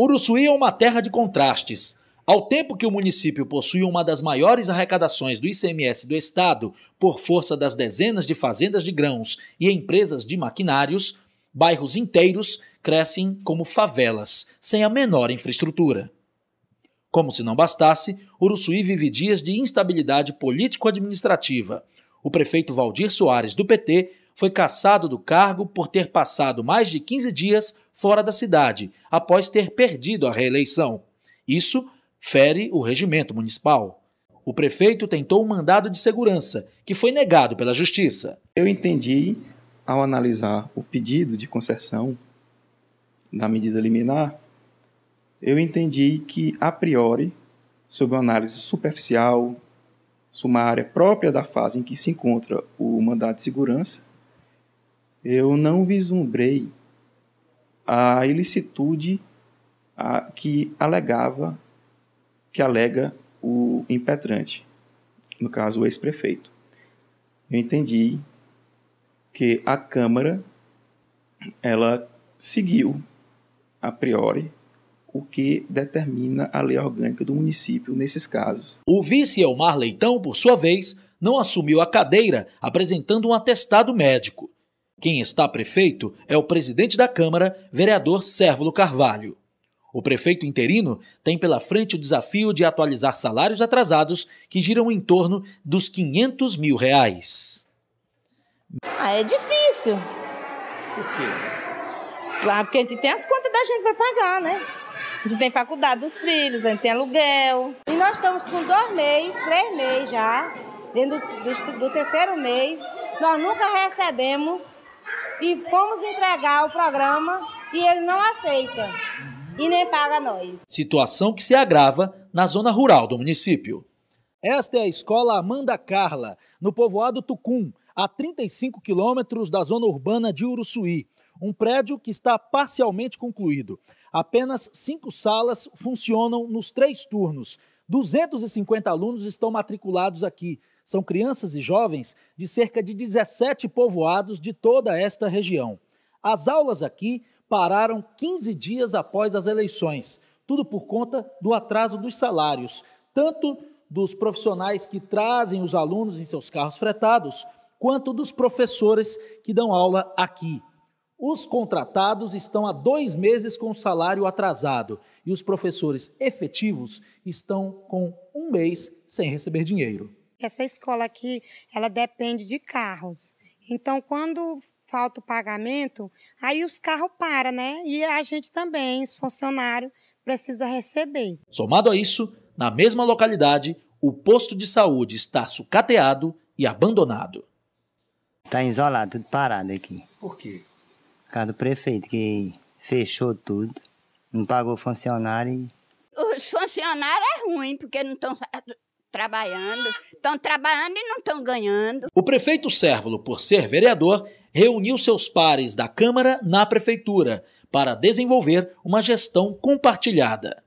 Uruçuí é uma terra de contrastes. Ao tempo que o município possui uma das maiores arrecadações do ICMS do estado, por força das dezenas de fazendas de grãos e empresas de maquinários, bairros inteiros crescem como favelas, sem a menor infraestrutura. Como se não bastasse, Uruçuí vive dias de instabilidade político-administrativa. O prefeito Valdir Soares, do PT, foi cassado do cargo por ter passado mais de 15 dias fora da cidade, após ter perdido a reeleição. Isso fere o regimento municipal. O prefeito tentou um mandado de segurança, que foi negado pela justiça. Eu entendi, ao analisar o pedido de concessão da medida liminar, eu entendi que, a priori, sob uma análise superficial, sumária própria da fase em que se encontra o mandado de segurança, eu não vislumbrei a ilicitude a, que alegava, que alega o impetrante, no caso o ex-prefeito. Eu entendi que a Câmara ela seguiu a priori o que determina a lei orgânica do município nesses casos. O vice Elmar Leitão, por sua vez, não assumiu a cadeira, apresentando um atestado médico. Quem está prefeito é o presidente da Câmara, vereador Sérvulo Carvalho. O prefeito interino tem pela frente o desafio de atualizar salários atrasados que giram em torno dos 500 mil reais. Ah, é difícil. Por quê? Claro, porque a gente tem as contas da gente para pagar, né? A gente tem faculdade dos filhos, a gente tem aluguel. E nós estamos com dois meses, três meses já, dentro do, do, do terceiro mês. Nós nunca recebemos e fomos entregar o programa e ele não aceita e nem paga nós. Situação que se agrava na zona rural do município. Esta é a escola Amanda Carla, no povoado Tucum, a 35 quilômetros da zona urbana de Uruçuí. Um prédio que está parcialmente concluído. Apenas cinco salas funcionam nos três turnos 250 alunos estão matriculados aqui. São crianças e jovens de cerca de 17 povoados de toda esta região. As aulas aqui pararam 15 dias após as eleições, tudo por conta do atraso dos salários, tanto dos profissionais que trazem os alunos em seus carros fretados, quanto dos professores que dão aula aqui. Os contratados estão há dois meses com salário atrasado e os professores efetivos estão com um mês sem receber dinheiro. Essa escola aqui, ela depende de carros. Então, quando falta o pagamento, aí os carros param, né? E a gente também, os funcionários, precisa receber. Somado a isso, na mesma localidade, o posto de saúde está sucateado e abandonado. Está isolado, tudo parado aqui. Por quê? causa do prefeito que fechou tudo, não pagou funcionário e... Os funcionários é ruim, porque não estão trabalhando, estão trabalhando e não estão ganhando. O prefeito Sérvulo, por ser vereador, reuniu seus pares da Câmara na Prefeitura para desenvolver uma gestão compartilhada.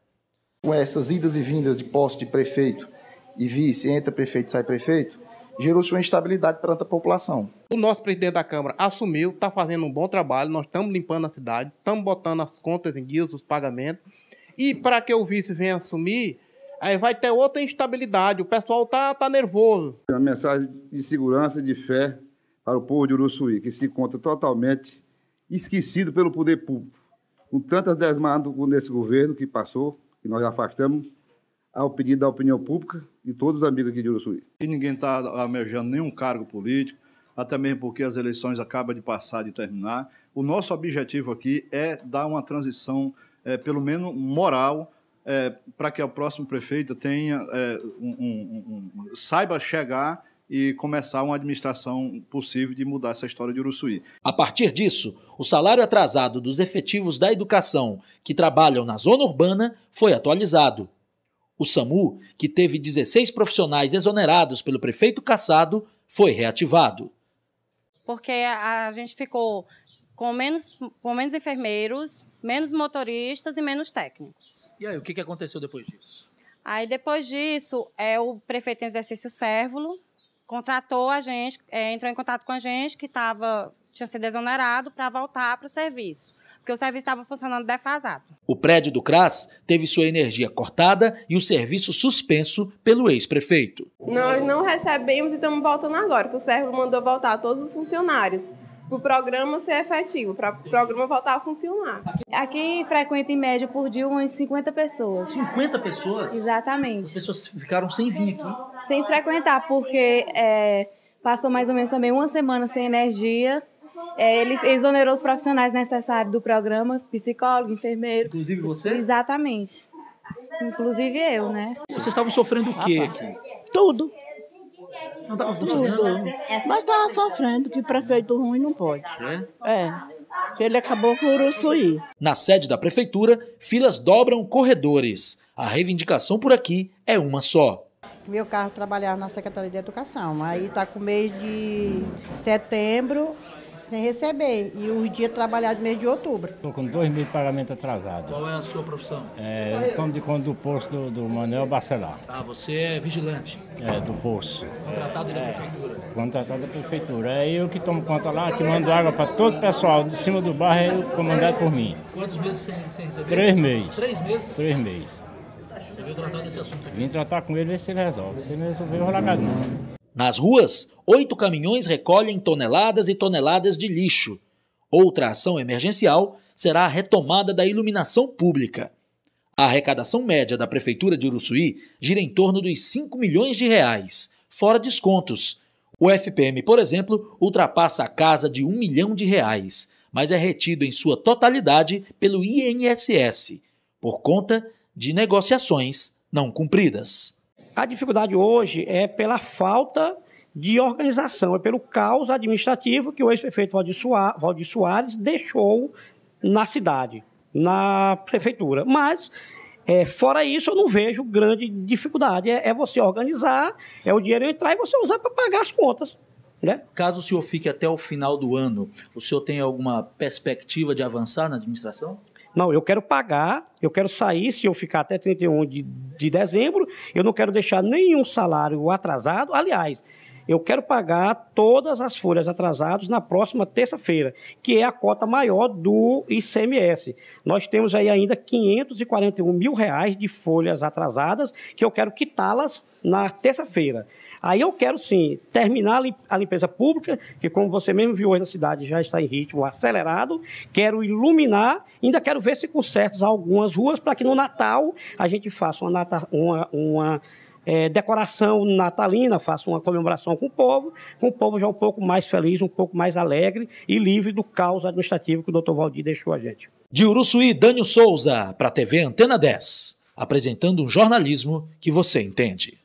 Com essas idas e vindas de posto de prefeito e vice, entra prefeito e sai prefeito, gerou sua instabilidade perante a população. O nosso presidente da Câmara assumiu, está fazendo um bom trabalho, nós estamos limpando a cidade, estamos botando as contas em dias, os pagamentos. E para que o vice venha assumir, aí vai ter outra instabilidade, o pessoal está tá nervoso. É uma mensagem de segurança e de fé para o povo de Uruçuí, que se encontra totalmente esquecido pelo poder público. Com tantas desmandos nesse governo que passou, que nós afastamos, ao pedido da opinião pública e todos os amigos aqui de Uruçuí. E ninguém está almejando nenhum cargo político, até mesmo porque as eleições acabam de passar, de terminar. O nosso objetivo aqui é dar uma transição, é, pelo menos moral, é, para que o próximo prefeito tenha é, um, um, um, saiba chegar e começar uma administração possível de mudar essa história de Uruçuí. A partir disso, o salário atrasado dos efetivos da educação que trabalham na zona urbana foi atualizado. O SAMU, que teve 16 profissionais exonerados pelo prefeito Cassado, foi reativado. Porque a gente ficou com menos, com menos enfermeiros, menos motoristas e menos técnicos. E aí, o que aconteceu depois disso? Aí, depois disso, é, o prefeito em exercício Sérvulo contratou a gente, é, entrou em contato com a gente, que tava, tinha sido exonerado, para voltar para o serviço porque o serviço estava funcionando defasado. O prédio do CRAS teve sua energia cortada e o serviço suspenso pelo ex-prefeito. Nós não recebemos e estamos voltando agora, que o servo mandou voltar todos os funcionários para o programa ser efetivo, para o programa voltar a funcionar. Aqui frequenta em média por dia umas 50 pessoas. 50 pessoas? Exatamente. As pessoas ficaram sem vir aqui? Sem frequentar, porque é, passou mais ou menos também uma semana sem energia é, ele exonerou os profissionais necessários do programa, psicólogo, enfermeiro. Inclusive você? Exatamente. Inclusive eu, né? Vocês estavam sofrendo o quê aqui? Tudo. Não estava funcionando? Mas estava sofrendo, que prefeito ruim não pode. É? É. Ele acabou com o Uruçuí. Na sede da prefeitura, filas dobram corredores. A reivindicação por aqui é uma só. Meu carro trabalhava na Secretaria de Educação. Aí está com o mês de setembro, sem receber. E os dias trabalhado no mês de outubro. Estou com dois mil pagamentos atrasados. Qual é a sua profissão? É, eu tomo de conta do posto do, Manuel Bacelar. Ah, você é vigilante? É, do posto. Contratado da prefeitura? É, contratado da prefeitura. É eu que tomo conta lá, que mando água para todo o pessoal de cima do bairro, é comandado por mim. Quantos meses sem, sem receber? Três meses. Três meses? Três meses. Você veio tratar desse assunto aqui? Vim tratar com ele, ver se ele resolve. Se ele não resolver, eu vou largar não. Nas ruas, oito caminhões recolhem toneladas e toneladas de lixo. Outra ação emergencial será a retomada da iluminação pública. A arrecadação média da Prefeitura de Uruçuí gira em torno dos 5 milhões de reais, fora descontos. O FPM, por exemplo, ultrapassa a casa de 1 milhão de reais, mas é retido em sua totalidade pelo INSS, por conta de negociações não cumpridas a dificuldade hoje é pela falta de organização, é pelo caos administrativo que o ex-prefeito Valdir Soares deixou na cidade, na prefeitura. Mas, é, fora isso, eu não vejo grande dificuldade. É, é você organizar, é o dinheiro entrar e você usar para pagar as contas. Né? Caso o senhor fique até o final do ano, o senhor tem alguma perspectiva de avançar na administração? Não, eu quero pagar eu quero sair, se eu ficar até 31 de, de dezembro, eu não quero deixar nenhum salário atrasado. Aliás, eu quero pagar todas as folhas atrasadas na próxima terça-feira, que é a cota maior do ICMS. Nós temos aí ainda 541 mil reais de folhas atrasadas, que eu quero quitá-las na terça-feira. Aí eu quero, sim, terminar a limpeza pública, que, como você mesmo viu hoje na cidade, já está em ritmo acelerado. Quero iluminar, ainda quero ver se consertos algumas nossas ruas para que no Natal a gente faça uma, uma, uma é, decoração natalina, faça uma comemoração com o povo, com o povo já um pouco mais feliz, um pouco mais alegre e livre do caos administrativo que o doutor Valdir deixou a gente. De Uruçuí, Daniel Souza, para a TV Antena 10, apresentando um jornalismo que você entende.